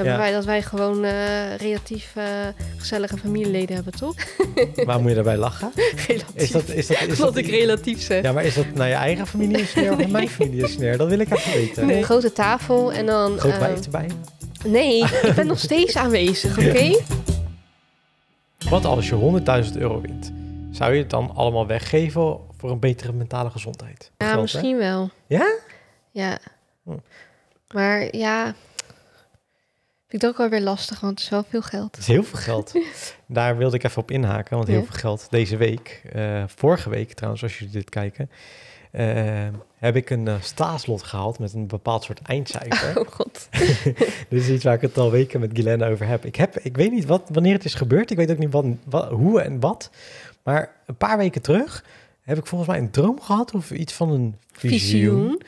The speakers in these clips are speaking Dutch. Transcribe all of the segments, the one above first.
wij, dat wij gewoon eh, relatief eh, gezellige familieleden hebben, toch? Waar moet je daarbij lachen? Is dat, is dat, is dat, ik relatief zeg. Ja, maar is dat naar je eigen familie een nee. of naar mijn familie een Dat wil ik even weten. Een grote tafel en dan... Groot uh, eh, erbij? Nee, ik ben nog steeds aanwezig, oké? Wat als je 100.000 euro wint? Zou je het dan allemaal weggeven voor een betere mentale gezondheid? Ja, misschien wel. Ja? Ja. Hm. Maar ja, Vind ik het ook wel weer lastig, want het is wel veel geld. Het is heel veel geld. Daar wilde ik even op inhaken, want heel veel geld deze week, eh, vorige week trouwens, als jullie dit kijken, eh, heb ik een eh, staatslot gehaald met een bepaald soort eindcijfer. Oh god. Dit iets waar ik het al weken met Guylaine over heb. Ik, heb, ik weet niet wat, wanneer het is gebeurd, ik weet ook niet wat, wat hoe en wat, maar een paar weken terug heb ik volgens mij een droom gehad of iets van een visioen.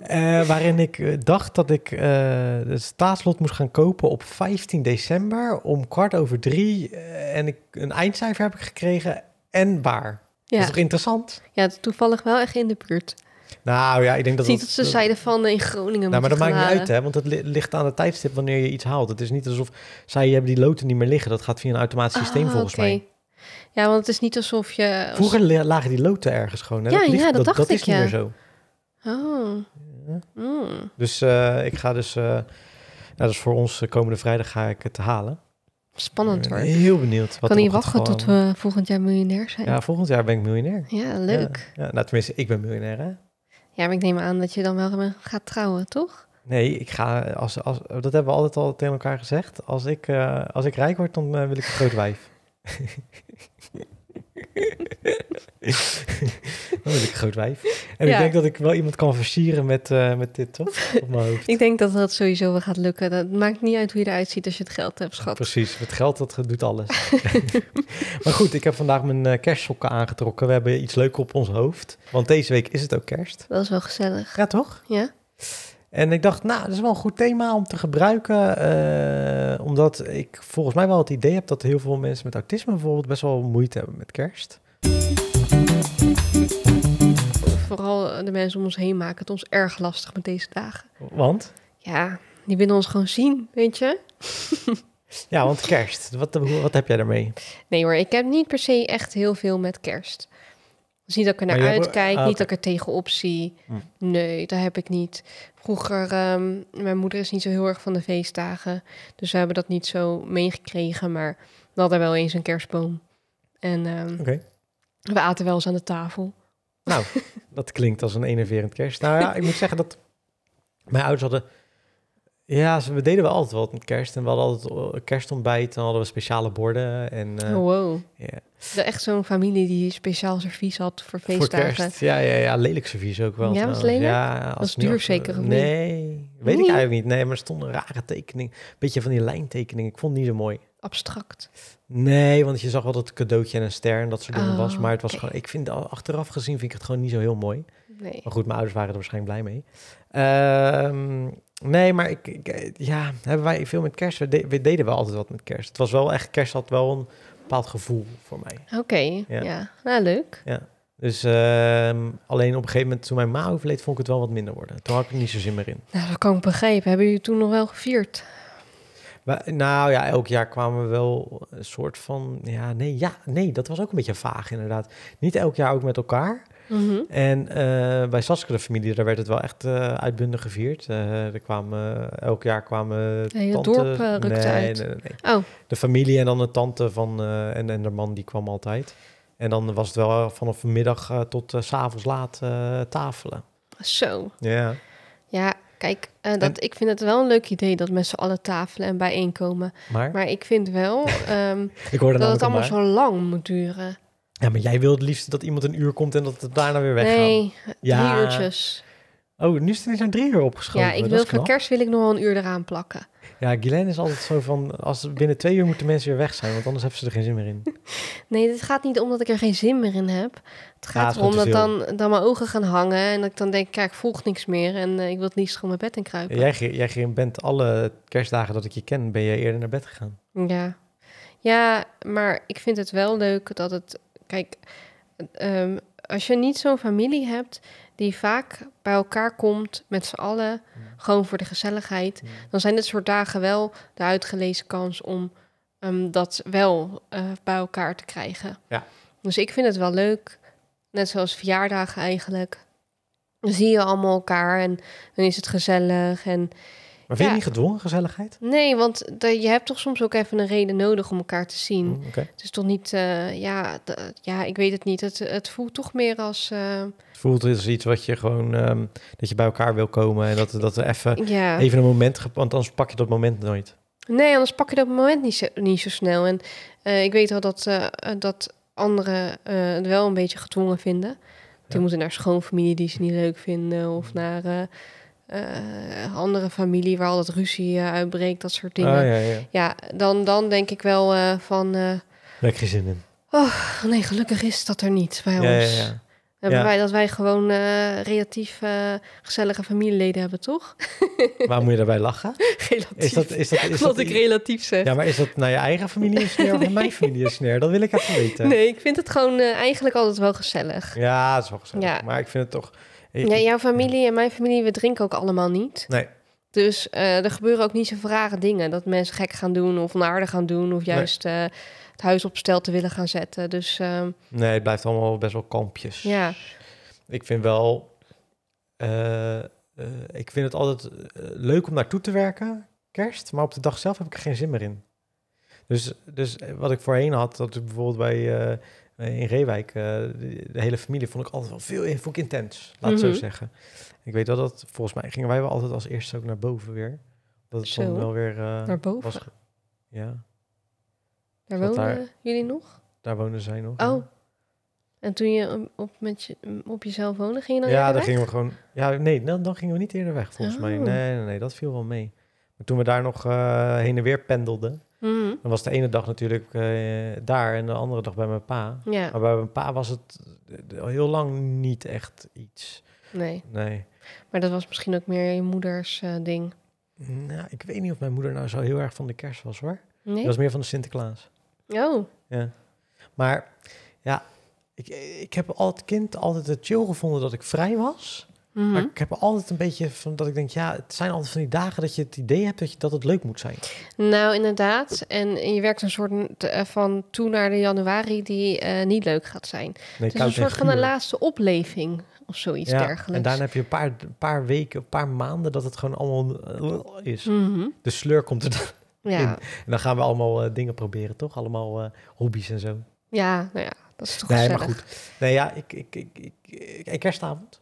Eh, waarin ik eh, dacht dat ik uh, de staatslot moest gaan kopen op 15 december om kwart over drie. en ik, een eindcijfer heb ik gekregen en waar. Ja. Dat is toch interessant? Ja, toevallig wel echt in de buurt. Nou ja, ik denk dat... Niet dat, dat ze zeiden van in Groningen Nou, maar dat maakt niet uit, hè. Want het ligt aan het tijdstip wanneer je iets haalt. Het is niet alsof zij hebben die loten niet meer liggen. Dat gaat via een automatisch ah, systeem volgens mij. Ja, want het is niet alsof je... Vroeger lagen die loten ergens gewoon. Hè? Ja, dat, ligt, ja, dat, dat dacht dat is niet meer zo. Oh. Ja. Hmm. Dus eh, ik ga dus... Eh, nou, dat is voor ons eh, komende vrijdag ga ik het halen. Spannend hoor. Heel benieuwd. Wat kan niet wachten tot we volgend jaar miljonair zijn? Ja, volgend jaar ben ik miljonair. Ja, leuk. Ja, nou, tenminste, ik ben miljonair hè? Ja, maar ik neem aan dat je dan wel gaat trouwen, toch? Nee, ik ga, als, als, dat hebben we altijd al tegen elkaar gezegd. Als ik, als ik rijk word, dan wil ik een groot wijf. Dan ben ik een groot wijf. En ik denk dat ik wel iemand kan versieren met, eh, met dit, toch? Op mijn hoofd. ik denk dat dat sowieso wel gaat lukken. Dat maakt niet uit hoe je eruit ziet als je het geld hebt, schat. Precies, het geld dat doet alles. maar goed, ik heb vandaag mijn uh, aangetrokken. We hebben iets leuks op ons hoofd. Want deze week is het ook kerst. Dat is wel gezellig. Ja, toch? Ja. En ik dacht, nou, dat is wel een goed thema om te gebruiken. Eh, omdat ik volgens mij wel het idee heb dat heel veel mensen met autisme bijvoorbeeld best wel moeite hebben met kerst. Vooral de mensen om ons heen maken het ons erg lastig met deze dagen. Want? Ja, die willen ons gewoon zien, weet je? ja, want kerst. Wat, wat heb jij daarmee? Nee hoor, ik heb niet per se echt heel veel met kerst. Dus niet dat ik er naar uitkijk, ah, niet dat ik er tegenop zie. Hm. Nee, dat heb ik niet. Vroeger, ehm, mijn moeder is niet zo heel erg van de feestdagen. Dus we hebben dat niet zo meegekregen. Maar we hadden wel eens een kerstboom. En ehm, we aten wel eens aan de tafel. Nou, dat klinkt als een enerverend kerst. Nou ja, ik moet zeggen dat mijn ouders hadden ja, we deden we altijd wat met kerst. En we hadden altijd eh, kerstontbijt. Dan hadden we speciale borden. En, uh, wow. Yeah. Echt zo'n familie die speciaal servies had voor feestdagen. Voor kerst, ja, ja, ja. Lelijk servies ook wel. Ja, was Ja, als duur zeker eh, of Nee, weet ik eigenlijk niet. Nee, maar er stond een rare tekening. Beetje van die lijntekening. Ik vond het niet zo mooi. Abstract? Nee, want je zag wel dat cadeautje en een ster en dat soort dingen ah, was. Maar het was gewoon... Ik vind, achteraf gezien vind ik het gewoon niet zo heel mooi. Nee. Maar goed, mijn ouders waren er waarschijnlijk blij mee. Ehm... Nee, maar ik, ik, eh, ja, hebben wij veel met kerst? We, deden we, altijd wat met kerst. Het was wel echt, kerst had wel een bepaald gevoel voor mij. Oké, ja. ja. Nou, leuk. Ja. Dus ehm, alleen op een gegeven moment, toen mijn ma overleed, vond ik het wel wat minder worden. Toen had ik er niet zo zin meer in. Nou, dat kan ik begrijpen. Hebben jullie toen nog wel gevierd? nou ja, elk jaar kwamen we wel een soort van... Ja nee, ja, nee, dat was ook een beetje vaag inderdaad. Niet elk jaar ook met elkaar, Mm En eh, bij Saskere familie, daar werd het wel echt eh, uitbundig gevierd. Eh, er kwamen, elk jaar kwamen en je tante, rukte nee, uit. Nee, nee, oh. De familie en dan de tante van, en, en de man die kwam altijd. En dan was het wel vanaf middag tot s s'avonds laat tafelen. Zo. Ja. Ja, kijk, dat, ik vind het wel een leuk idee dat mensen alle tafelen en bijeenkomen. Maar, maar ik vind wel ehm, ik dat het allemaal zo lang moet duren. Ja, maar jij wil het liefst dat iemand een uur komt en dat het daarna weer weggaat. Nee, ja. drie uurtjes. Oh, nu zijn drie uur opgeschoten. Ja, ik wil voor kerst wil ik nog wel een uur eraan plakken. Ja, Guylaine is altijd zo van, als binnen twee uur moeten mensen weer weg zijn, want anders hebben ze er geen zin meer in. Nee, het gaat niet om dat ik er geen zin meer in heb. Het gaat ja, erom dat dan, dan mijn ogen gaan hangen en dat ik dan denk, kijk, ik volg niks meer en eh, ik wil het liefst gewoon mijn bed in kruipen. Jij, jij bent alle kerstdagen dat ik je ken, ben je eerder naar bed gegaan. Ja. ja, maar ik vind het wel leuk dat het Kijk, ehm, als je niet zo'n familie hebt die vaak bij elkaar komt met z'n allen, mm. gewoon voor de gezelligheid, mm. dan zijn dit soort dagen wel de uitgelezen kans om ehm, dat wel eh, bij elkaar te krijgen. Ja. Dus ik vind het wel leuk, net zoals verjaardagen eigenlijk. Dan zie je allemaal elkaar en dan is het gezellig en maar vind je niet gedwongen gezelligheid? Nee, want je hebt toch soms ook even een reden nodig om elkaar te zien. Mm, het is toch niet, eh, ja, ja, ik weet het niet. Het, het voelt toch meer als. Uh... Het voelt als iets wat je gewoon, ehm, dat je bij elkaar wil komen en dat, dat er even, even een moment, want anders pak je dat moment nooit. Nee, anders pak je dat moment niet zo, niet zo snel. En eh, ik weet wel dat, dat anderen het wel een beetje gedwongen vinden. Die moeten naar schoonfamilie die ze niet leuk vinden of mm. naar eh, andere familie waar al dat ruzie eh, uitbreekt, dat soort dingen. Ah, ja, dan, dan denk ik wel eh, van. Daar zin in. Oh, nee, gelukkig is dat er niet bij ons. Ja, Hebben wij dat wij gewoon relatief gezellige familieleden hebben, toch? Waar moet je daarbij lachen? Is dat, is dat, is Wat ik relatief zeg. Ja, maar is dat naar je eigen familie een of mijn familie een sneer? Dat wil ik even weten. Nee, ik vind het gewoon eigenlijk altijd wel gezellig. Ja, het is wel gezellig. Ja. Maar ik vind het toch... Ja, jouw familie en mijn familie, we drinken ook allemaal niet. Nee. Dus eh, er gebeuren ook niet zo rare dingen. Dat mensen gek gaan doen of aarde gaan doen. Of juist eh, het huis op stel te willen gaan zetten. Dus, ehm, nee, het blijft allemaal best wel kampjes. Ja. Ik vind wel... Eh, ik vind het altijd leuk om naartoe te werken, kerst. Maar op de dag zelf heb ik er geen zin meer in. Dus, dus wat ik voorheen had, dat ik bijvoorbeeld bij eh, in Reewijk, eh, de hele familie vond ik altijd wel veel ik intens, laat mm zo mhm. zeggen. Ik weet wel dat volgens mij gingen wij wel altijd als eerste ook naar boven weer. Dat het dan wel weer. Eh, naar boven? Was, ja. Daar wonen jullie nog? Daar wonen zij nog. Oh. En toen je um, op, met je, um, op jezelf wonen ging je dan Ja, dan gingen we gewoon... Ja, nee, dan, dan gingen we niet eerder weg, volgens mij. Oh. Nee, nee, nee, dat viel wel mee. Maar toen we daar nog heen en weer pendelden... Mhm. Dan was de ene dag natuurlijk eh, daar en de andere dag bij mijn pa. Ja. Maar bij mijn pa was het eh, heel lang niet echt iets. Nee. nee. Maar dat was misschien ook meer je moeders eh, ding. Nou, ik weet niet of mijn moeder nou zo heel erg van de kerst was hoor. Nee. was meer van de Sinterklaas. Oh. Ja. Maar ja, ik, ik heb als kind altijd het chill gevonden dat ik vrij was. Maar mhm. ik heb altijd een beetje van dat ik denk, ja, het zijn altijd van die dagen dat je het idee hebt dat, je, dat het leuk moet zijn. Nou, inderdaad. En je werkt een soort eh, van toe naar de januari die eh, niet leuk gaat zijn. Nee, dus een soort van de laatste opleving of zoiets ja, dergelijks. En daarna heb je een paar, paar weken, een paar maanden dat het gewoon allemaal eh, is. Mhm. De sleur komt er dan ja. in. En dan gaan we allemaal dingen proberen, toch? Allemaal uh, hobby's en zo. Ja, nou ja, dat is toch nee, maar goed. Nee, ja, ik, ik, ik, ik, ik, ik kerstavond.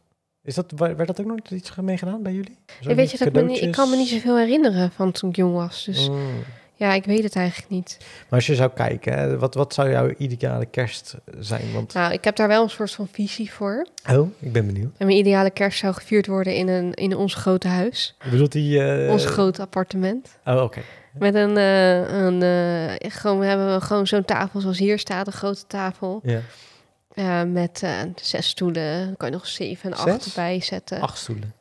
Is dat, werd dat ook nog iets mee gedaan bij jullie? Ja, weet je, dat ik, ik kan me niet zoveel herinneren van toen ik jong was. Dus mm. ja, ik weet het eigenlijk niet. Maar als je zou kijken, wat, wat zou jouw ideale kerst zijn? Want... Nou, ik heb daar wel een soort van visie voor. Oh, ik ben benieuwd. En mijn ideale kerst zou gevierd worden in, een, in ons grote huis. Bedoelt die... Uh... Ons grote appartement. Oh, oké. Met een, eh, een eh, gewoon, hebben we gewoon zo'n tafel zoals hier staat, een grote tafel. Ja. Eh, met eh, zes stoelen. Dan kan je nog zeven en acht erbij zetten. Acht stoelen.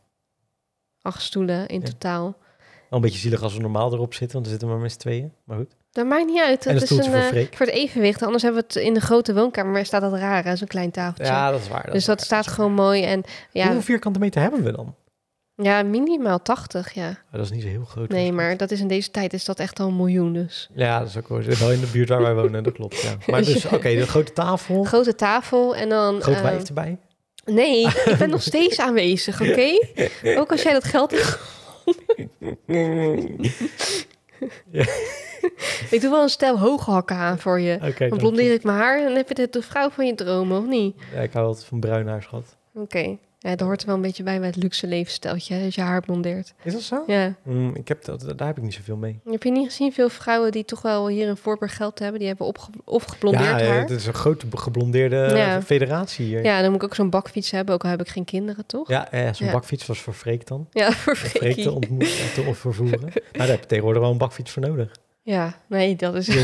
Acht stoelen in totaal. Al een beetje zielig als we normaal erop zitten, want er zitten maar met z'n tweeën. Maar goed. Dat maakt niet uit. Dat is een, voor, eh, voor, het evenwicht. Anders hebben we het in de grote woonkamer. staat dat raar, zo'n klein tafeltje. Ja, dat is waar. dus dat staat gewoon mooi. En, ja, Hoeveel vierkante meter hebben we dan? Ja, minimaal 80, ja. dat is niet zo heel groot. Nee, maar dat is in deze tijd is dat echt al een miljoen dus. Ja, dat is ook wel in de buurt waar wij wonen, dat klopt. Ja. Maar dus, oké, de grote tafel. Grote tafel en dan... Groot ehm, wijf erbij? Nee, ik ben nog steeds aanwezig, oké? Ook als jij dat geld hebt ja. Ik doe wel een stel hoge hakken aan voor je. dan blondeer ik mijn haar en heb je de vrouw van je dromen, of niet? Ja, ik hou altijd van bruin haar, schat. Oké. Ja, dat hoort er wel een beetje bij bij het luxe levensstijltje, dat je haar blondeert. Is dat zo? Ja. Mm, ik heb dat, daar heb ik niet zoveel mee. Heb je niet gezien veel vrouwen die toch wel hier een Voorburg geld hebben? Die hebben opge of geblondeerd ja, haar. het is een grote geblondeerde eh, federatie hier. Ja, dan moet ik ook zo'n bakfiets hebben, ook al heb ik geen kinderen, toch? Ja, eh, zo'n bakfiets was voor Freek dan. Ja, voor Freek. te ontmoeten te vervoeren. maar daar heb tegenwoordig wel een bakfiets voor nodig. Ja, nee, dat is... Die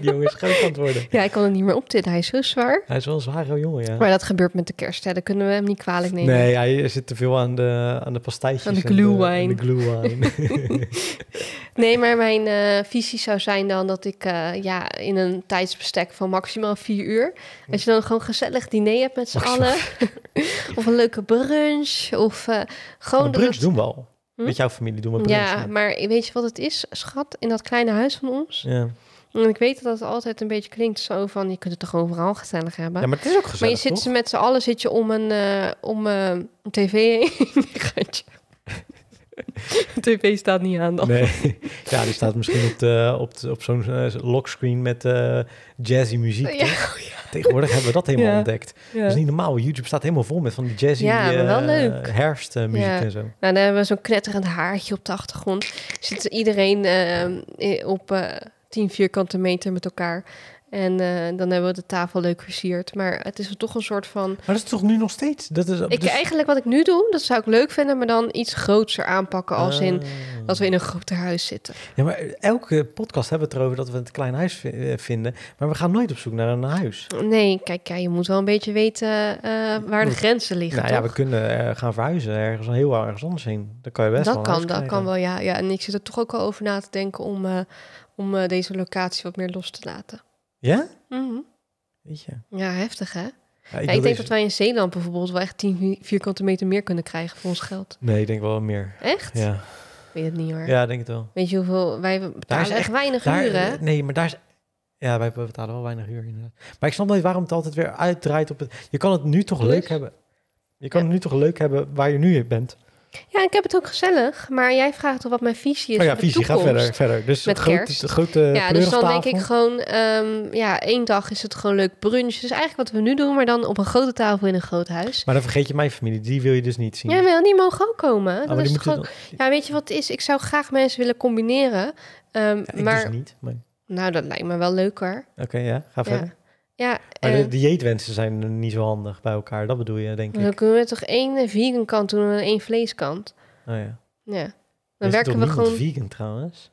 jongen is, antwoorden groot Ja, ik kan het niet meer op dit Hij is zo zwaar. Hij is wel zwaar, zware jongen, ja. Maar dat gebeurt met de kerst, hè. kunnen we hem niet kwalijk nemen. Nee, hij zit te veel aan de, aan de pastijtjes. Aan de glue wine. nee, maar mijn eh, visie zou zijn dan dat ik eh, ja, in een tijdsbestek van maximaal vier uur... Als je dan gewoon gezellig diner hebt met z'n allen. of een leuke brunch. Of eh, gewoon... De brunch doen we al. Hm? Met jouw familie doen we Ja, maar weet je wat het is, schat? In dat kleine huis van ons... Ja. En ik weet dat het altijd een beetje klinkt zo van... je kunt het toch overal gezellig hebben? Ja, maar het is ook gezellig, Maar je zit toch? met z'n allen zit je om een, uh, om, uh, een tv heen. TV staat niet aan dan. Nee. Ja, die staat misschien op, op, op eh, zo'n lockscreen met eh, jazzy muziek. Oh ja, Tegenwoordig hebben we dat helemaal ontdekt. Dat is niet normaal. YouTube staat helemaal vol met van die jazzy uh, herfstmuziek en zo. Nou, dan hebben we zo'n knetterend haartje op de achtergrond. Zit iedereen op... 10 vierkante meter met elkaar en eh, dan hebben we de tafel leuk versierd. Maar het is toch een soort van. Maar dat is toch nu nog steeds? Dat is, ik, dus- Eigenlijk wat ik nu doe, dat zou ik leuk vinden, maar dan iets groter aanpakken. Als in ah. dat we in een groter huis zitten. Ja, maar elke podcast hebben we het erover dat we het klein huis eh, vinden. Maar we gaan nooit op zoek naar een huis. Nee, kijk, ja, je moet wel een beetje weten eh, waar de grenzen liggen. Nou toch? ja, we kunnen gaan verhuizen ergens heel ergens anders heen. Dat kan je best dat wel. Kan, dat kan wel, ja. ja. En ik zit er toch ook al over na te denken om, om deze locatie wat meer los te laten. Ja? Mhm. Weet je. Ja, heftig hè? ik, denk dat wij in Zeeland bijvoorbeeld wel echt 10 vierkante meter meer kunnen krijgen voor ons geld. Nee, ik denk wel meer. Echt? Ja. Weet het niet hoor. Ja, denk het wel. Weet je hoeveel wij Daar is echt, weinig uren Nee, maar daar is ja, wij betalen wel weinig huur inderdaad. Maar ik snap niet waarom het altijd weer uitdraait op het. Je kan het nu toch leuk hebben. Je kan het nu toch leuk hebben waar je nu bent. Ja, ik heb het ook gezellig. Maar jij vraagt toch wat mijn visie is. Oh ja, visie, ga verder, verder. Dus met groot, kerst. Grote ja, dus dan denk ik gewoon, ehm, ja, één dag is het gewoon leuk brunch. Dus eigenlijk wat we nu doen, maar dan op een grote tafel in een groot huis. Maar dan vergeet je mijn familie, die wil je dus niet zien. Ja, wel, die mogen ook komen. Oh, dat is gewoon... Ja, weet je wat het is? Ik zou graag mensen willen combineren. Ehm, ik dus maar... Dus niet. Nou, dat lijkt me wel leuker. Oké, ja, ga verder. Ja, maar de eh, dieetwensen zijn niet zo handig bij elkaar, dat bedoel je, denk ik. Dan kunnen we toch één eh, vegan kant doen en één vleeskant. Oh ja. Ja. Dan is werken we gewoon. vegan trouwens?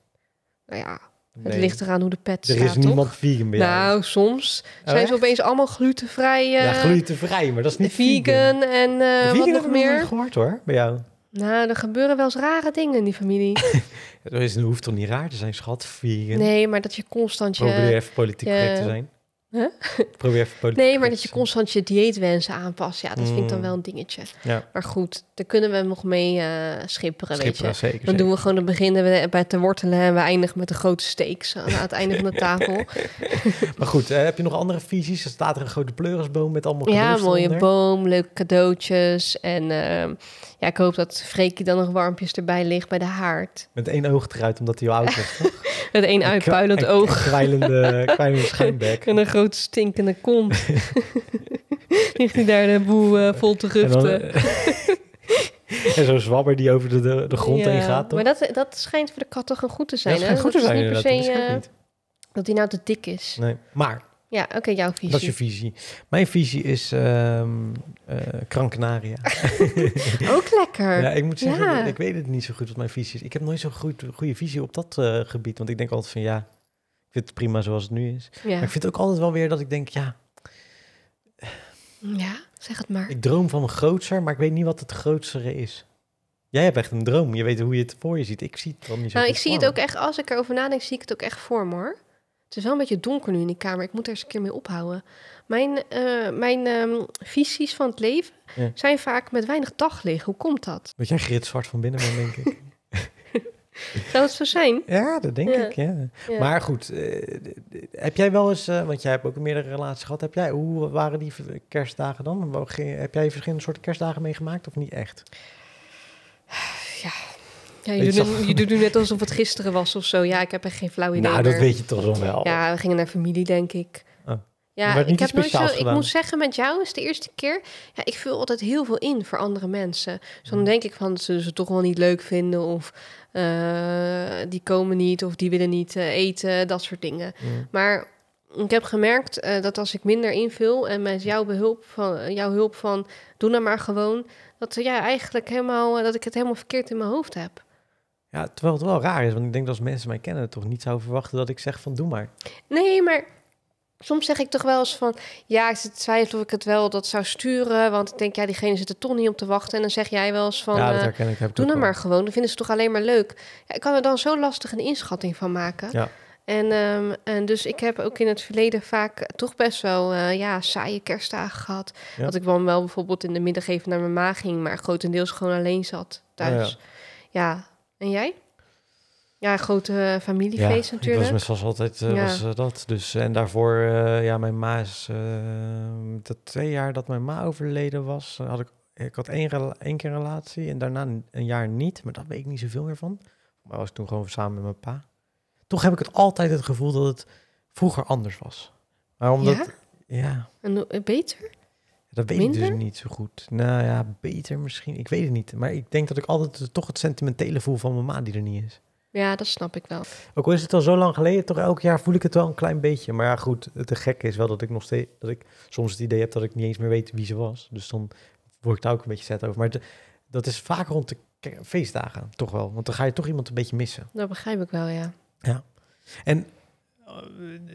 Nou ja, het ligt eraan hoe de pet zit. staat. Er is niemand vegan meer. Nou, soms oh, zijn ze opeens allemaal glutenvrij. ja, eh, glutenvrij, maar dat is niet vegan. vegan en uh, vegan wat nog meer. Ik gehoord hoor, bij jou. Nou, er gebeuren wel eens rare dingen in die familie. dat, is, hoeft toch niet raar te zijn, schat? Vegan. Nee, maar dat je constant je... Probeer even politiek correct te zijn. Probeer even Nee, maar dat je constant je dieetwensen aanpast. Ja, dat vind ik dan mm. wel een dingetje. Maar goed, daar kunnen we nog mee schipperen, eh, schipperen, weet je. Zeker, dan doen we gewoon, het beginnen we bij te wortelen... en we eindigen met de grote steaks aan het einde van de tafel. maar goed, eh, heb je nog andere visies? Er staat er een grote pleurisboom met allemaal cadeaus Ja, mooie boom, leuke cadeautjes en... Ehm, ja, ik hoop dat Freekje dan nog warmpjes erbij ligt bij de haard. Met één oog eruit, omdat hij oud is, Met één uitpuilend oog. Kwijlende, kwijlende schijnbek. en een groot stinkende kont. ligt hij daar de boel eh, vol te ruften. En, uh, zo'n zwabber die over de, de, de grond heen gaat, toch? Maar dat, dat schijnt voor de kat toch een goed te zijn, dat hè? Goed dat is niet per se... Dat, eh, dat hij nou te dik is. Nee, maar ja, oké, jouw visie. Dat is je visie. Mijn visie is um, ehm, Krankenaria. Eh, ook lekker. Ja, ik moet zeggen, ik weet het niet zo goed wat mijn visie is. Ik heb nooit zo'n goed, goede visie op dat eh, gebied. Want ik denk altijd van ja, ik vind het prima zoals het nu is. Maar ik vind het ook altijd wel weer dat ik denk, ja. Ja, zeg het maar. Ik droom van een grootser, maar ik weet niet wat het grootsere is. Jij hebt echt een droom. Je weet hoe je het voor je ziet. Ik zie het dan niet zo. Nou, ik zie het ook echt, als ik erover nadenk, zie ik het ook echt voor me hoor. Het is wel een beetje donker nu in die kamer. Ik moet er eens een keer mee ophouden. Mijn, eh, mijn ehm, visies van het leven zijn vaak met weinig daglicht. Hoe komt dat? Dat jij zwart van binnen bent, denk ik. Zou het zo zijn? Ja, dat denk ik. Ja. Maar goed, eh, heb jij wel eens, eh, want jij hebt ook meerdere relaties gehad, heb jij, hoe waren die kerstdagen dan? Heb jij verschillende soorten kerstdagen meegemaakt of niet echt? Ja, ja, je, doet nu, je doet net alsof het gisteren was of zo. Ja, ik heb echt geen flauw idee. Nou, dat weet je toch wel. Ja, we gingen naar familie, denk ik. Oh. Ja, ik heb nooit zo. Ik moet zeggen, met jou is de eerste keer. Ja, ik vul altijd heel veel in voor andere mensen. Zo dus dan mm. denk ik van, ze ze toch wel niet leuk vinden of eh, die komen niet of die willen niet eh, eten, dat soort dingen. Mm. Maar ik heb gemerkt eh, dat als ik minder invul en met jouw behulp van jouw hulp van doe dan maar gewoon, dat ja eigenlijk helemaal dat ik het helemaal verkeerd in mijn hoofd heb. Ja, terwijl het wel raar is, want ik denk dat als mensen mij kennen, toch niet zou verwachten dat ik zeg van doe maar. Nee, maar soms zeg ik toch wel eens van ja, ik twijfel of ik het wel dat zou sturen, want ik denk ja, diegene zit er toch niet op te wachten. En dan zeg jij wel eens van ja, eh, herken ik, heb doe maar gewoon, dan vinden ze toch alleen maar leuk. Ja, ik kan er dan zo lastig een inschatting van maken. Ja. En, ehm, en dus ik heb ook in het verleden vaak toch best wel eh, ja, saaie kerstdagen gehad. Dat ik dan wel bijvoorbeeld in de middag even naar mijn ma ging, maar grotendeels gewoon alleen zat thuis. Oh ja en jij? Ja, grote eh, familiefeest natuurlijk. Dat was altijd eh, was, eh, dat. Dus, en daarvoor, ja, mijn ma is... dat twee jaar dat mijn ma overleden was, had ik... Ik had één, één keer een relatie en daarna een, jaar niet. Maar daar weet ik niet zoveel meer van. Maar was ik toen gewoon samen met mijn pa. Toch heb ik het altijd het gevoel dat het vroeger anders was. Maar omdat... Ja? ja. En beter? Dat weet ik dus niet zo goed. Nou ja, beter misschien. Ik weet het niet. Maar ik denk dat ik altijd toch het sentimentele voel van mijn ma die er niet is. Ja, dat snap ik wel. Ook al is het al zo lang geleden, toch elk jaar voel ik het wel een klein beetje. Maar ja, goed, het gekke is wel dat ik nog steeds dat ik soms het idee heb dat ik niet eens meer weet wie ze was. Dus dan word ik daar ook een beetje zet over. Maar dat is vaak rond de feestdagen, toch wel. Want dan ga je toch iemand een beetje missen. Dat begrijp ik wel, ja. Ja. En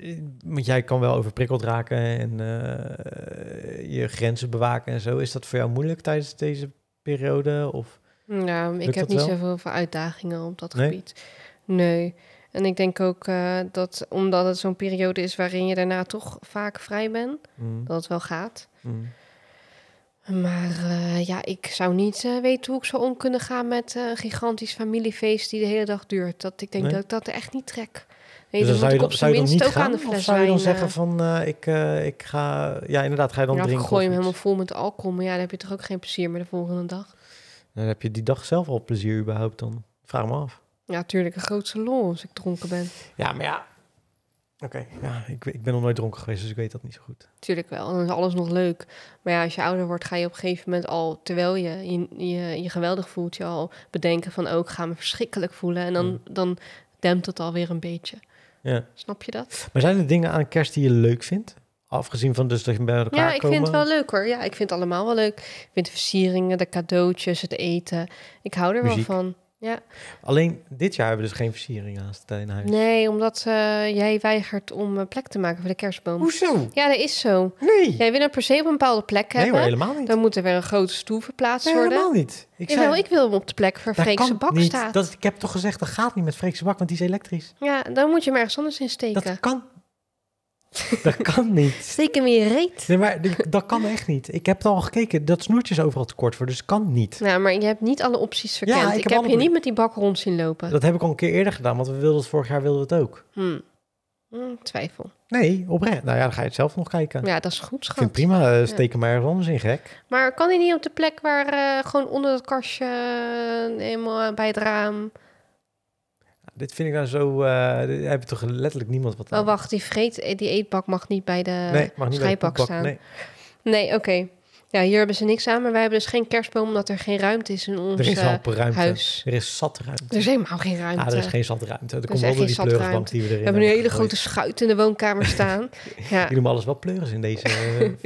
eh, want jij kan wel overprikkeld raken en eh, je grenzen bewaken en zo. Is dat voor jou moeilijk tijdens deze periode? Of nou, ik heb niet zoveel zoveel uitdagingen op dat gebied. Nee. En ik denk ook eh, dat omdat het zo'n periode is waarin je daarna toch vaak vrij bent, mm. dat het wel gaat. Mm. Maar ja, ik zou niet weten hoe ik zou om kunnen gaan met een gigantisch familiefeest die de hele dag duurt. Dat, ik denk dat ik dat echt niet trek. Dus dan, zou je, dan niet ook gaan, zou je dan zeggen van eh, ik, eh, ik ga... Ja, inderdaad, ga je dan Ja, drinken? gooi je hem helemaal vol met alcohol. Maar ja, dan heb je toch ook geen plezier meer de volgende dag? Dan heb je die dag zelf al plezier überhaupt dan? Vraag me af. Ja, tuurlijk. Een grootste lol als ik dronken ben. Ja, maar ja... Oké, ja, ik, ik ben nog nooit dronken geweest, dus ik weet dat niet zo goed. Tuurlijk wel, dan is alles nog leuk. Maar ja, als je ouder wordt, ga je op een gegeven moment al, terwijl je je, je, je geweldig voelt, je al bedenken van, ook oh, ga me verschrikkelijk voelen. En dan, mm. dan dempt het alweer een beetje. Ja. Snap je dat? Maar zijn er dingen aan kerst die je leuk vindt? Afgezien van dus dat je bij elkaar komen? Ja, ik vind het wel leuk hoor. Ja, ik vind het allemaal wel leuk. Ik vind de versieringen, de cadeautjes, het eten. Ik hou er wel van. Ja. Alleen dit jaar hebben we dus geen versiering aan het huis. Nee, omdat eh, jij weigert om eh, plek te maken voor de kerstboom. Hoezo? Ja, dat is zo. Nee. Jij wil er per se op een bepaalde plek hebben. Nee helemaal niet. Dan moet er weer een grote stoel verplaatst nee, worden. helemaal niet. Ik, zei, ik wil hem op de plek waar Freekse bak niet. Dat, ik heb toch gezegd, dat gaat niet met Freekse bak, want die is elektrisch. Ja, dan moet je hem ergens anders insteken. Dat kan dat kan niet. Steken we in je reet. Nee, maar dat kan echt niet. Ik heb het al gekeken, dat snoertje is overal te kort voor, dus kan niet. Ja, maar je hebt niet alle opties verkend. Ja, ik, heb, je niet met die bak rond zien lopen. Dat heb ik al een keer eerder gedaan, want we wilden het vorig jaar wilden we het ook. Hmm. Hmm, twijfel. Nee, oprecht. Nou ja, dan ga je het zelf nog kijken. Ja, dat is goed, schat. Ik vind prima, steken eh, steek maar ergens anders in, gek. Maar kan hij niet op de plek waar eh, gewoon onder het kastje, eh, helemaal bij het raam dit vind ik nou zo... Uh, heb je toch letterlijk niemand wat oh, aan. Oh, wacht. Die, vreet, eh, die eetbak mag niet bij de nee, mag niet staan. Nee, nee oké. Ja, hier hebben ze niks aan, maar wij hebben dus geen kerstboom omdat er geen ruimte is in onze er is eh, ruimte. huis. Er is zat ruimte. Er is helemaal geen ruimte. Ah, er is geen zat ruimte. Er, komt wel die die we erin We hebben nu hele grote schuit in de woonkamer staan. ja. Jullie doen alles wel pleuris in deze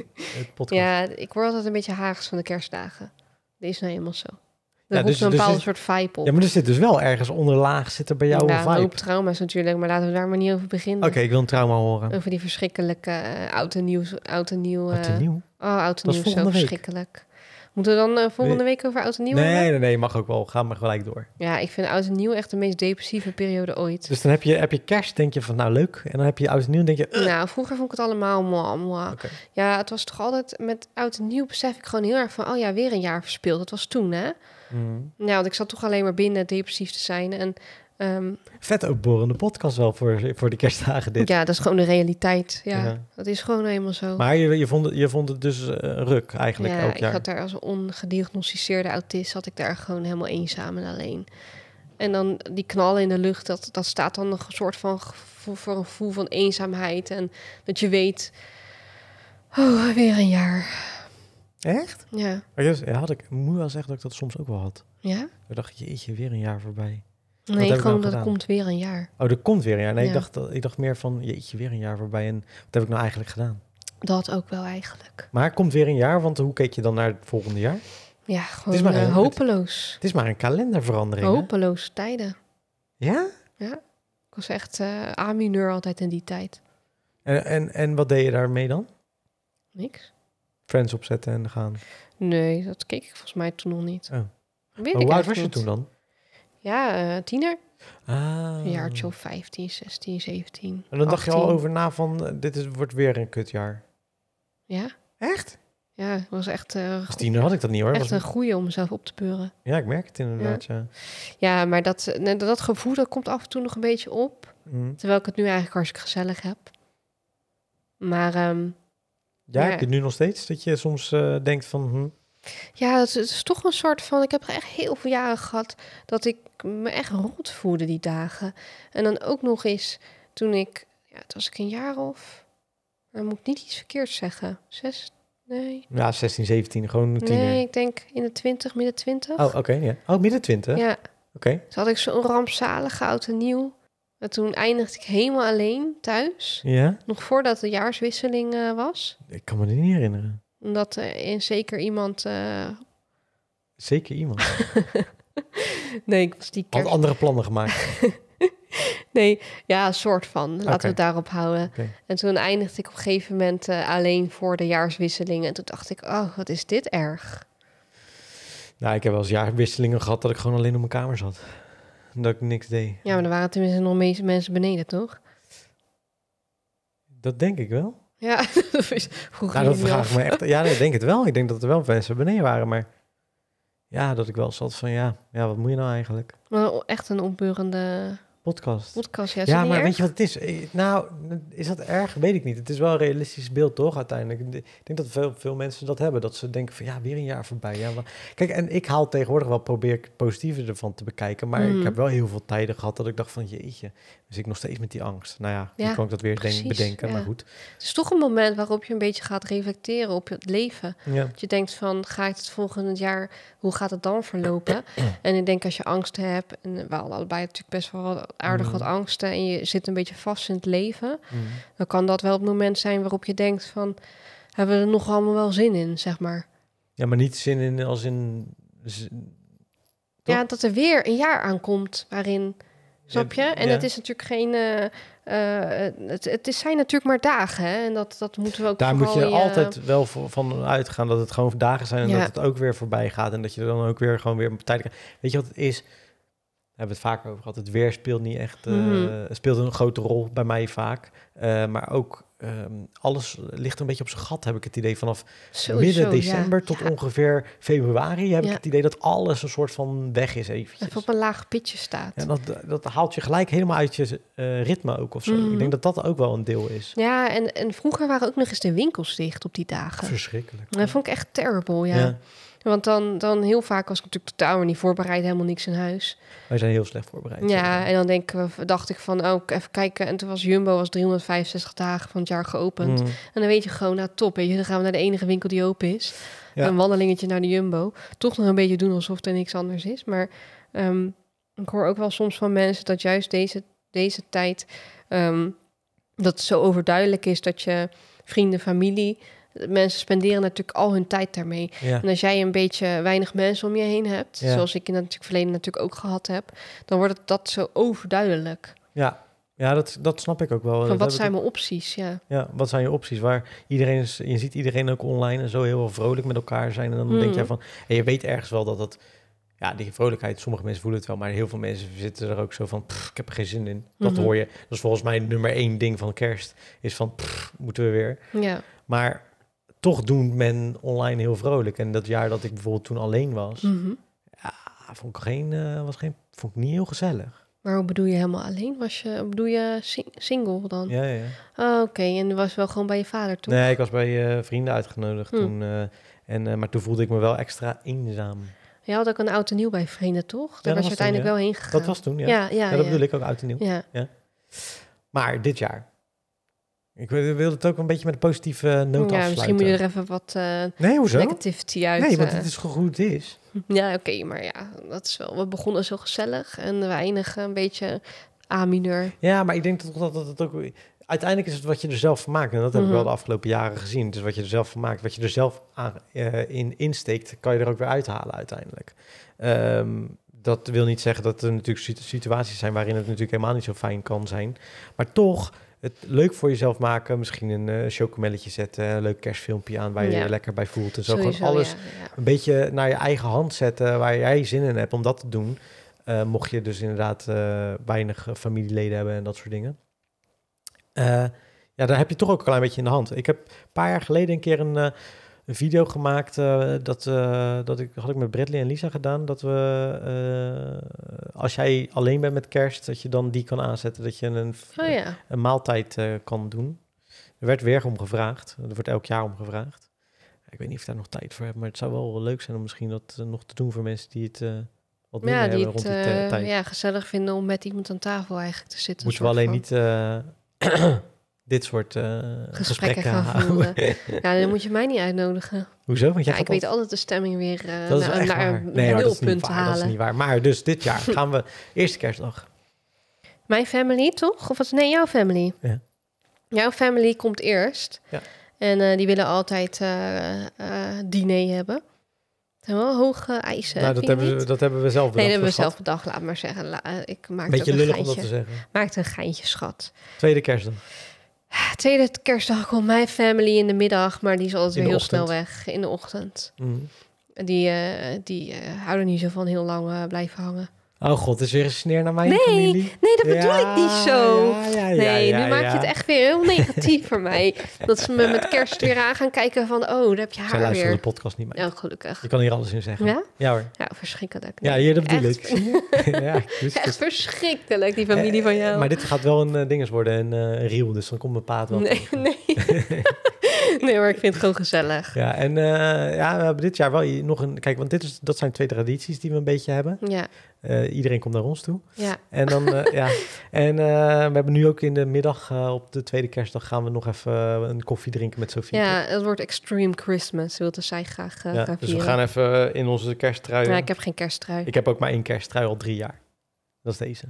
podcast. Ja, ik word altijd een beetje haags van de kerstdagen. Dit is nou helemaal zo. Er ja, dus, een dus bepaalde soort vibe op. Ja, maar er zit dus wel ergens onderlaag zit er bij jou ja, een vibe. Ja, trauma's natuurlijk, maar laten we daar maar niet over beginnen. Oké, ik wil een trauma horen. Over die verschrikkelijke uh, oud en nieuw... Oud en nieuw? Eh, nieuw? Oh, oud en is zo verschrikkelijk. Moeten we dan uh, volgende week over oud en nieuw nee, Nee, nee, mag ook wel. Ga maar gelijk door. Ja, ik vind oud en nieuw echt de meest depressieve periode ooit. Dus dan heb je, heb je kerst, denk je van nou leuk. En dan heb je oud en nieuw, denk je... Nou, vroeger vond ik het allemaal mooi. Ja, het was toch altijd... Met oud en nieuw besef ik gewoon heel erg van... Oh ja, weer een jaar verspeeld Dat was toen, hè? Mm. Ja, want ik zat toch alleen maar binnen depressief te zijn. En, ehm, Vet ook borende podcast wel voor, voor de kerstdagen dit. Ja, dat is gewoon de realiteit. Ja, dat is gewoon helemaal zo. Maar je, je, vond, je vond het dus eh, ruk eigenlijk ja, ik had daar als ongediagnosticeerde autist... had ik daar gewoon helemaal eenzaam en alleen. En dan die knallen in de lucht, dat, dat staat dan een soort van voor een gevoel van eenzaamheid. En dat je weet, oh, weer een jaar. Echt? Ja. Maar ja, had ik moet wel zeggen dat ik dat soms ook wel had. Ja? Ik dacht, jeetje, weer een jaar voorbij. Nee, gewoon nou dat komt weer een jaar. Oh, er komt weer een jaar. Nee, ik, dacht, ik dacht meer van, jeetje, weer een jaar voorbij. En wat heb ik nou eigenlijk gedaan? Dat ook wel eigenlijk. Maar komt weer een jaar, want hoe keek je dan naar het volgende jaar? Ja, gewoon het is maar eh, een, hopeloos. Het, is maar een kalenderverandering. Hopeloos tijden. Ja? Ja. Ik was echt uh, eh, A-mineur altijd in die tijd. En, en, en wat deed je daarmee dan? Niks. Friends opzetten en gaan? Nee, dat keek ik volgens mij toen nog niet. Oh. hoe was je toen dan? Ja, uh, tiener. Ah. Een jaartje of 15, 16, 17. En dan dacht je al over na van, eh, dit is, wordt weer een kutjaar. Ja. Echt? Ja, het was echt... Uh, tiener had ik dat niet hoor. Echt een goede om mezelf op te beuren. Ja, ik merk het inderdaad, ja. Ja, ja maar dat, dat gevoel, dat komt af en toe nog een beetje op. Mhm. Terwijl ik het nu eigenlijk hartstikke gezellig heb. Maar ehm, ja, heb je nu nog steeds dat je soms eh, denkt van... Hm. Ja, het, is toch een soort van... Ik heb echt heel veel jaren gehad dat ik me echt rot voelde die dagen. En dan ook nog eens toen ik... Ja, was ik een jaar of... Dan moet ik niet iets verkeerds zeggen. Zes, nee. Ja, 16, 17, gewoon een tiener. Nee, ik denk in de 20, midden 20. Oh, oké, ja. Oh, midden 20? Ja. Oké. Okay. had ik zo'n rampzalige oud en nieuw. En toen eindigde ik helemaal alleen thuis. Ja? Nog voordat de jaarswisseling eh, was. Ik kan me er niet herinneren. Omdat eh, in zeker iemand... Eh, zeker iemand? nee, ik was die Had andere plannen gemaakt? nee, ja, soort van. Laten we het daarop houden. En toen eindigde ik op een gegeven moment alleen voor de jaarswisseling. En toen dacht ik, oh, wat is dit erg. Nou, ik heb wel eens jaarwisselingen gehad dat ik gewoon alleen op mijn kamer zat dat ik niks deed. Ja, maar er waren tenminste nog meeste mensen beneden, toch? Dat denk ik wel. Ja, dat is Nou, dat vraag ik me echt. Ja, ik denk het wel. Ik denk dat er wel mensen beneden waren, maar ja, dat ik wel zat van ja, ja wat moet je nou eigenlijk? Maar echt een opbeurende Podcast. Podcast, ja. maar weet je wat het is? Eh, nou, is dat erg? Weet ik niet. Het is wel een realistisch beeld, toch, uiteindelijk? Ik denk dat veel, veel mensen dat hebben. Dat ze denken van, ja, weer een jaar voorbij. Ja, Kijk, en ik haal tegenwoordig wel, probeer ik het positieve ervan te bekijken. Maar ik mm. heb wel heel veel tijden gehad dat ik dacht van, jeetje, dus ik nog steeds met die angst. Nou ja, ja dan kan ik dat weer precies, bedenken, maar goed. Het is toch een moment waarop je een beetje gaat reflecteren op het leven. Ja. Dat je denkt van, ga ik het volgend jaar, hoe gaat het dan verlopen? en ik denk als je angst hebt, en we hadden allebei natuurlijk best wel aardig mm. wat angsten en je zit een beetje vast in het leven, mm. dan kan dat wel het moment zijn waarop je denkt van, hebben we er nog allemaal wel zin in, zeg maar. Ja, maar niet zin in als in... ja, dat er weer een jaar aankomt waarin, snap je? En het is natuurlijk geen... Uh, uh, het, het is, zijn natuurlijk maar dagen. Hè? En dat, dat moeten we ook. Daar moet je altijd wel van uitgaan dat het gewoon dagen zijn en dat het ook weer voorbij gaat. En dat je dan ook weer gewoon weer een tijdje Weet je wat het is? hebben het vaak over gehad. Het weer speelt niet echt, uh, speelt een grote rol bij mij vaak. Eh, maar ook ehm, alles ligt een beetje op zijn gat, heb ik het idee. Vanaf midden december tot ongeveer februari heb ik het idee dat alles een soort van weg is eventjes. Even op een laag pitje staat. En dat, dat haalt je gelijk helemaal uit je eh, ritme ook of zo. Ik mhm. denk dat dat ook wel een deel is. Ja, en, en vroeger waren ook nog eens de winkels dicht op die dagen. Verschrikkelijk. Dat vond ik echt terrible, ja. Want dan, dan heel vaak was ik natuurlijk totaal niet voorbereid, helemaal niks in huis. Wij zijn heel slecht voorbereid. Ja, en dan denken dacht ik van, ook oh, even kijken. En toen was Jumbo was 365 dagen van het jaar geopend. Mm. En dan weet je gewoon, nou top, je, dan gaan we naar de enige winkel die open is. Een wandelingetje naar de Jumbo. Toch nog een beetje doen alsof er niks anders is. Maar ehm, ik hoor ook wel soms van mensen dat juist deze, deze tijd... Ehm, dat zo overduidelijk is dat je vrienden, familie... Mensen spenderen natuurlijk al hun tijd daarmee. En als jij een beetje weinig mensen om je heen hebt, zoals ik in het verleden natuurlijk ook gehad heb, dan wordt het dat zo overduidelijk. Ja, ja dat, dat snap ik ook wel. Van wat zijn mijn opties? Ja. ja, wat zijn je opties? Waar iedereen is, je ziet iedereen ook online en zo heel vrolijk met elkaar zijn. En dan denk je hmm. van, en je weet ergens wel dat dat ja, die vrolijkheid, sommige mensen voelen het wel, maar heel veel mensen zitten er ook zo van, pff, ik heb er geen zin in. Dat mhm. hoor je. Dat is volgens mij nummer één ding van kerst, is van, moeten we weer. Ja. Maar toch doet men online heel vrolijk. En dat jaar dat ik bijvoorbeeld toen alleen was, mhm. ja, vond ik, geen, eh, was geen, vond ik niet heel gezellig. Maar hoe bedoel je helemaal alleen? Was je, bedoel je single dan? Ja, ja. Oh, oké, en was wel gewoon bij je vader toen? Nee, ik was bij uh, vrienden uitgenodigd hm. toen. Eh, en, maar toen voelde ik me wel extra eenzaam. Je had ook een oud en nieuw bij vrienden, toch? Daar was, je uiteindelijk toen, wel heen gegaan. Dat was toen, ja. Ja, ja dat bedoel ik ook, oud en nieuw. ja. Maar dit jaar ik wilde het ook een beetje met een positieve eh, noot ja, afsluiten. Misschien moet je er even wat uh, nee, negativity uit. Nee, want eh. het is gewoon goed is. Ja, oké, maar ja, dat is wel. We begonnen zo gezellig en we eindigen een beetje A-mineur. Ja, maar ik denk toch dat, dat het ook. Uiteindelijk is het wat je er zelf van maakt. En dat heb ik wel mhm. de afgelopen jaren gezien. Dus wat je er zelf van maakt, wat je er zelf in insteekt, kan je er ook weer uithalen uiteindelijk. Ehm, dat wil niet zeggen dat er natuurlijk situaties zijn waarin het natuurlijk helemaal niet zo fijn kan zijn. Maar toch het leuk voor jezelf maken. Misschien een uh, chocomelletje zetten, een leuk kerstfilmpje aan waar je je lekker bij voelt. En zo gewoon alles een beetje naar je eigen hand zetten waar jij zin in hebt om dat te doen. Eh, mocht je dus inderdaad eh, weinig familieleden hebben en dat soort dingen. ja, daar heb je toch ook een klein beetje in de hand. Ik heb een paar jaar geleden een keer een een video gemaakt. Eh, dat, eh, dat ik, had ik met Bradley en Lisa gedaan. Dat we, eh, als jij alleen bent met kerst, dat je dan die kan aanzetten. Dat je een, een oh, maaltijd kan doen. Er werd weer om gevraagd. Er wordt elk jaar om gevraagd. Ik weet niet of ik daar nog tijd voor heb, maar het zou wel leuk zijn om misschien dat nog te doen voor mensen die het wat meer hebben rond die tijd. Ja, gezellig vinden om met iemand aan tafel eigenlijk te zitten. Moeten we alleen niet dit soort eh, gesprekken, gesprekken, gaan, ja, dan moet je mij niet uitnodigen. Hoezo? Want jij ja, ik weet altijd de stemming weer dat naar, naar nee, nulpunt te halen. Dat is niet waar. Maar dus dit jaar gaan we eerste kerstdag. Mijn family, toch? Of het Nee, jouw family. Ja. Jouw family komt eerst. Ja. En eh, die willen altijd eh, diner hebben. zijn wel hoge eisen. Nou, dat, hebben we, dat hebben we zelf bedacht. Nee, dat hebben we zelf bedacht, laat maar zeggen. La, ik maak Beetje een lullig Maakt een geintje, schat. Tweede kerstdag. Tweede kerstdag komt mijn family in de middag, maar die is altijd weer heel snel weg in de ochtend. Mm. Die, eh, die eh, houden niet zo van heel lang eh, blijven hangen. Oh god, is weer een sneer naar mijn nee, familie? Nee, dat bedoel ik niet zo. nee, nu maak je het echt weer heel negatief voor mij. Dat ze me met kerst weer aan gaan kijken van... oh, daar heb je haar Zij luisteren de podcast niet meer. Ja, nou, gelukkig. Je kan hier alles in zeggen. Ja? hoor. Ja, verschrikkelijk. Ja, hier, dat bedoel ik. ja, ik echt verschrikkelijk, die familie eh, van jou. Maar dit gaat wel een uh, dinges worden, een uh, eh, reel. Dus dan komt mijn paard wel... Nee, nee. maar ik vind het gewoon gezellig. Ja, en eh, ja, we hebben dit jaar wel nog een... Kijk, want dit is, dat zijn twee tradities die we een beetje hebben. Ja. Eh, iedereen komt naar ons toe. Ja. En, dan, eh, ja. en we hebben nu ook in de middag op de tweede kerstdag... gaan we nog even een koffie drinken met Sofie. Ja, het wordt Extreme Christmas. wilde zij graag ja, Dus we gaan even in onze kersttrui. Ja, ik heb geen kersttrui. Ik heb ook maar één kersttrui al drie jaar. Dat is deze.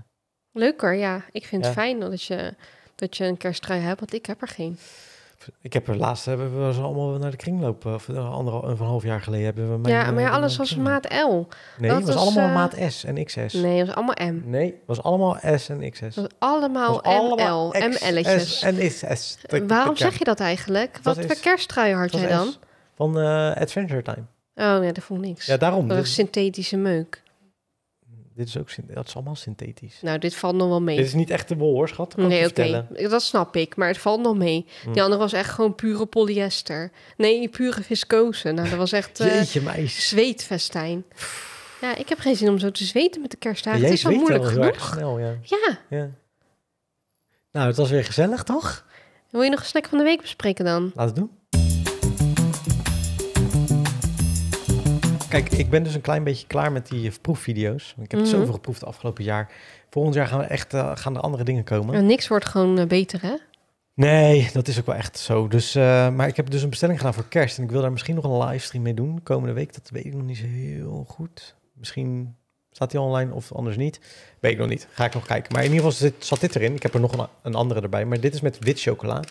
Leuker, ja. Ik vind het fijn dat je, dat je een kersttrui hebt, want ik heb er geen. Ik heb er laatst hebben we ze allemaal naar de kringloop. Of nou, een half jaar geleden hebben we. Mijn, ja, eh, maar alles was maat L. Nee, dat het was, allemaal eh, maat S en XS. Nee, het was allemaal M. Nee, het was allemaal S en XS. Het was allemaal, M, ML, En XS. Waarom zeg je dat eigenlijk? Wat voor kersttrui had jij dan? Van eh, Adventure Time. Oh nee, dat vond ik niks. Ja, daarom. Dat was dus- synthetische meuk. Dit is ook dat is allemaal synthetisch. Nou, dit valt nog wel mee. Dit is niet echt de wol hoor, schat. Kan nee, oké. Dat snap ik, maar het valt nog mee. Die hmm. andere was echt gewoon pure polyester. Nee, pure viscose. Nou, dat was echt uh, Jeetje, meis. zweetvestijn. Ja, ik heb geen zin om zo te zweten met de kerstdagen. Ja, het is al moeilijk genoeg. ja. ja. ja. Nou, het was weer gezellig, toch? Wil je nog een snack van de week bespreken dan? Laat het doen. Kijk, ik ben dus een klein beetje klaar met die eh, proefvideo's. Ik heb mm zoveel geproefd afgelopen jaar. Volgend jaar gaan, we echt, eh, gaan er andere dingen komen. En nou, niks wordt gewoon eh, beter, hè? Nee, dat is ook wel echt zo. Dus, maar ik heb dus een bestelling gedaan voor kerst. En ik wil daar misschien nog een livestream mee doen komende week. Dat weet ik nog niet zo heel goed. Misschien staat die online of anders niet. Weet ik nog niet. Ga ik nog kijken. Maar in ieder geval zit, zat dit erin. Ik heb er nog een, andere erbij. Maar dit is met wit chocola.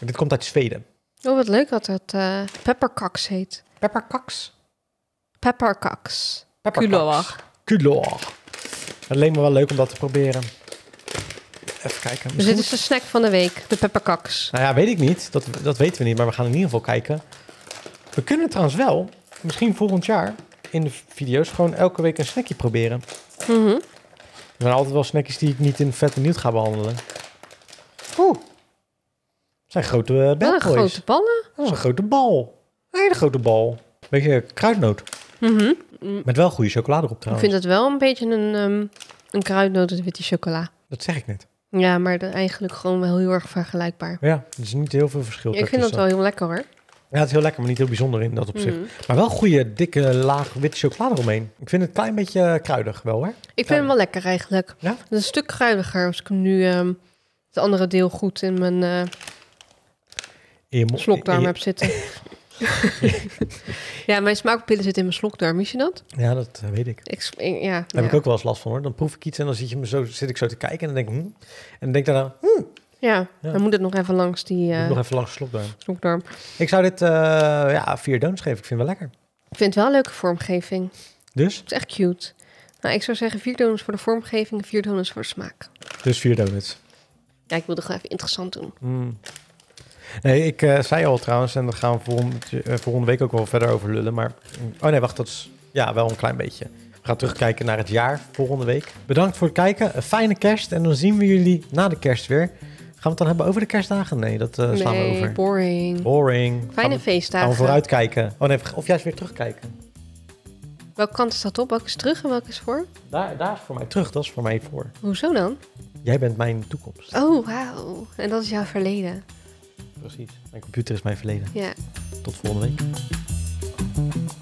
En dit komt uit Zweden. Oh, wat leuk dat het uh, pepperkaks heet. Pepperkaks? Pepperkaks. Pepperkaks. Culoir. Het leek me wel leuk om dat te proberen. Even kijken. dus dit is de snack van de week, de pepperkaks. Nou ja, weet ik niet. Dat, dat weten we niet, maar we gaan in ieder geval kijken. We kunnen trouwens wel, misschien volgend jaar, in de video's gewoon elke week een snackje proberen. Mm Er zijn altijd wel snackjes die ik niet in vet benieuwd ga behandelen. Oeh. zijn grote eh, bad Dat oh, zijn grote ballen. Dat is een oh. grote bal. Een hele grote bal. Beetje kruidnoot. Mhm. Met wel goede chocolade erop Ik vind het wel een beetje een, ehm een kruidnoot met witte chocola. Dat zeg ik net. Ja, maar eigenlijk gewoon wel heel erg vergelijkbaar. Ja, er is niet heel veel verschil. ik vind dat wel heel lekker hoor. Ja, het is heel lekker, maar niet heel bijzonder in dat opzicht. Mhm. Maar wel goede, dikke laag witte chocolade omheen. Ik vind het een klein beetje eh, kruidig wel, hè? Ik vind hem wel lekker eigenlijk. Ja? een stuk kruidiger als ik hem nu ehm, het andere deel goed in mijn eh, In je slokdarm heb zitten. ja, mijn smaakpillen zitten in mijn slokdarm. is je dat? Ja, dat eh, weet ik. ik ja, Daar heb ik ook wel eens last van hoor. Dan proef ik iets en dan zit, je me zo, zit ik zo te kijken en dan denk ik... Hm. En denk daarna... Hm. Ja, dan moet het nog even langs die... Eh, nog even langs de slokdarm. slokdarm. Ik zou dit eh, ja, vier dons geven. Ik vind wel lekker. Ik vind het wel een leuke vormgeving. Dus? Het is echt cute. Nou, ik zou zeggen vier donuts voor de vormgeving en vier donuts voor de smaak. Dus vier donuts. Ja, ik wilde gewoon even interessant doen. Mm. Nee, ik eh, zei al trouwens, en daar gaan we volgende, eh, volgende, week ook wel verder over lullen. Maar, mm, oh nee, wacht, dat is ja, wel een klein beetje. We gaan terugkijken naar het jaar volgende week. Bedankt voor het kijken. Een fijne kerst. En dan zien we jullie na de kerst weer. Gaan we het dan hebben over de kerstdagen? Nee, dat eh, slaan we over. boring. Boring. Fijne feestdagen. Gaan we vooruitkijken. Oh nee, of juist weer terugkijken. Welke kant is dat op? Welke is terug en welke is voor? Daar, daar is voor mij terug, dat is voor mij voor. Hoezo dan? Jij bent mijn toekomst. Oh, wauw. En dat is jouw verleden precies. Mijn computer is mijn verleden. Ja. Tot volgende week.